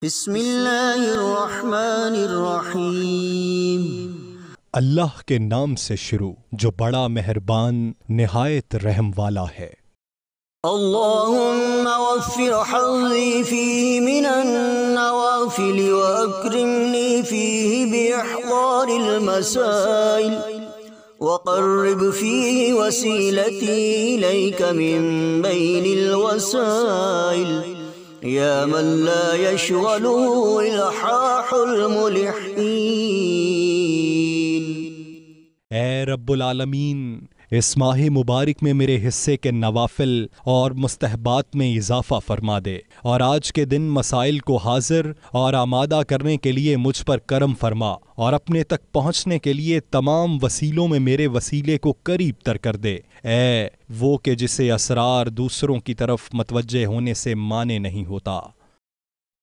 अल्लाह के नाम से शुरू जो बड़ा मेहरबान नहायत रहम वाला है اللهم وفر حظي فيه من النوافل وأكرمني فيه بإحضار المسائل وقرب فيه وسيلتي إليك من بين الوسائل يا من لا يشغله إلحاح الملحين اے رب العالمین इस माह मुबारक में मेरे हिस्से के नवाफिल और मुस्तहबात में इजाफा फरमा दे और आज के दिन मसाइल को हाजिर और आमादा करने के लिए मुझ पर करम फरमा और अपने तक पहुँचने के लिए तमाम वसीलों में मेरे वसीले को करीब तर कर दे ए वो कि जिसे असरार दूसरों की तरफ मतवजह होने से माने नहीं होता